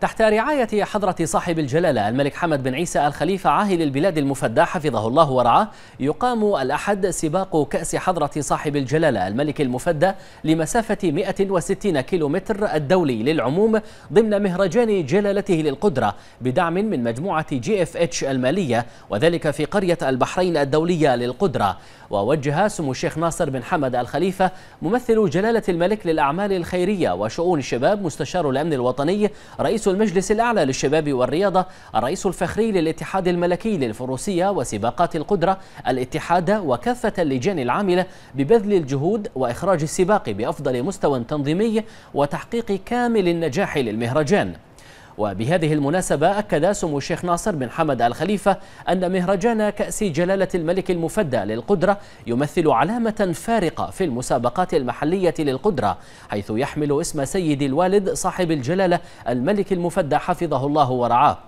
تحت رعاية حضرة صاحب الجلالة الملك حمد بن عيسى الخليفة عاهل البلاد المفدى حفظه الله ورعاه يقام الأحد سباق كأس حضرة صاحب الجلالة الملك المفدى لمسافة 160 كيلومتر الدولي للعموم ضمن مهرجان جلالته للقدرة بدعم من مجموعة جي اف اتش المالية وذلك في قرية البحرين الدولية للقدرة ووجه سمو الشيخ ناصر بن حمد الخليفة ممثل جلالة الملك للأعمال الخيرية وشؤون الشباب مستشار الأمن الوطني رئيس المجلس الأعلى للشباب والرياضة الرئيس الفخري للاتحاد الملكي للفروسية وسباقات القدرة الاتحاد وكافة اللجان العاملة ببذل الجهود وإخراج السباق بأفضل مستوى تنظيمي وتحقيق كامل النجاح للمهرجان وبهذه المناسبة أكد سمو الشيخ ناصر بن حمد الخليفة أن مهرجان كأس جلالة الملك المفدى للقدرة يمثل علامة فارقة في المسابقات المحلية للقدرة حيث يحمل اسم سيد الوالد صاحب الجلالة الملك المفدى حفظه الله ورعاه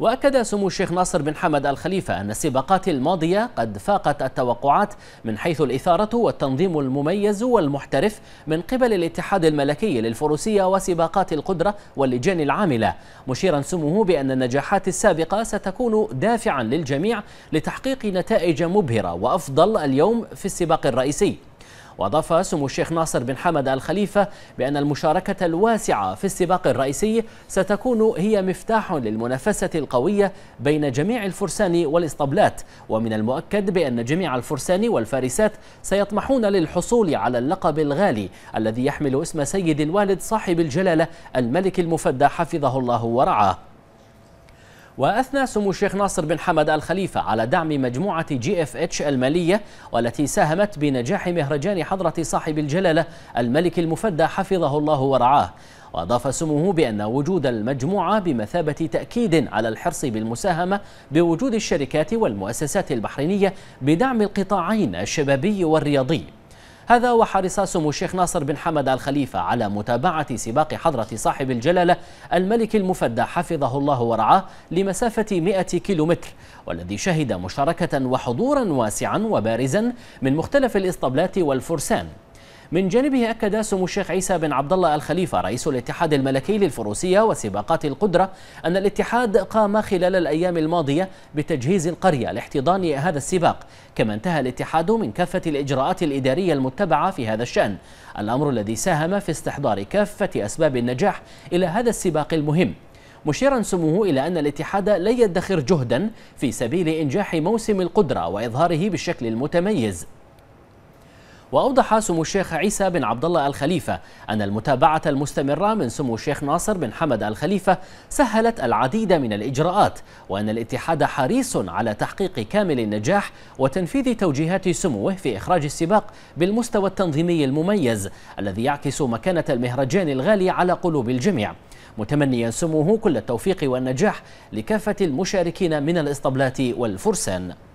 وأكد سمو الشيخ ناصر بن حمد الخليفة أن السباقات الماضية قد فاقت التوقعات من حيث الإثارة والتنظيم المميز والمحترف من قبل الاتحاد الملكي للفروسية وسباقات القدرة واللجان العاملة مشيرا سموه بأن النجاحات السابقة ستكون دافعا للجميع لتحقيق نتائج مبهرة وأفضل اليوم في السباق الرئيسي وأضاف سمو الشيخ ناصر بن حمد الخليفة بأن المشاركة الواسعة في السباق الرئيسي ستكون هي مفتاح للمنافسة القوية بين جميع الفرسان والإسطبلات ومن المؤكد بأن جميع الفرسان والفارسات سيطمحون للحصول على اللقب الغالي الذي يحمل اسم سيد الوالد صاحب الجلالة الملك المفدى حفظه الله ورعاه وأثنى سمو الشيخ ناصر بن حمد الخليفة على دعم مجموعة جي اف اتش المالية والتي ساهمت بنجاح مهرجان حضرة صاحب الجلالة الملك المفدى حفظه الله ورعاه وأضاف سموه بأن وجود المجموعة بمثابة تأكيد على الحرص بالمساهمة بوجود الشركات والمؤسسات البحرينية بدعم القطاعين الشبابي والرياضي هذا وحرص سمو الشيخ ناصر بن حمد الخليفة على متابعة سباق حضرة صاحب الجلالة الملك المفدى حفظه الله ورعاه لمسافة 100 كيلومتر والذي شهد مشاركة وحضورا واسعا وبارزا من مختلف الإسطبلات والفرسان من جانبه أكد سمو الشيخ عيسى بن عبد الله الخليفة رئيس الاتحاد الملكي للفروسية وسباقات القدرة أن الاتحاد قام خلال الأيام الماضية بتجهيز القرية لاحتضان هذا السباق كما انتهى الاتحاد من كافة الإجراءات الإدارية المتبعة في هذا الشأن الأمر الذي ساهم في استحضار كافة أسباب النجاح إلى هذا السباق المهم مشيرا سموه إلى أن الاتحاد لا يدخر جهدا في سبيل إنجاح موسم القدرة وإظهاره بالشكل المتميز وأوضح سمو الشيخ عيسى بن عبد الله الخليفة أن المتابعة المستمرة من سمو الشيخ ناصر بن حمد الخليفة سهلت العديد من الإجراءات وأن الاتحاد حريص على تحقيق كامل النجاح وتنفيذ توجيهات سموه في إخراج السباق بالمستوى التنظيمي المميز الذي يعكس مكانة المهرجان الغالي على قلوب الجميع متمنيا سموه كل التوفيق والنجاح لكافة المشاركين من الإسطبلات والفرسان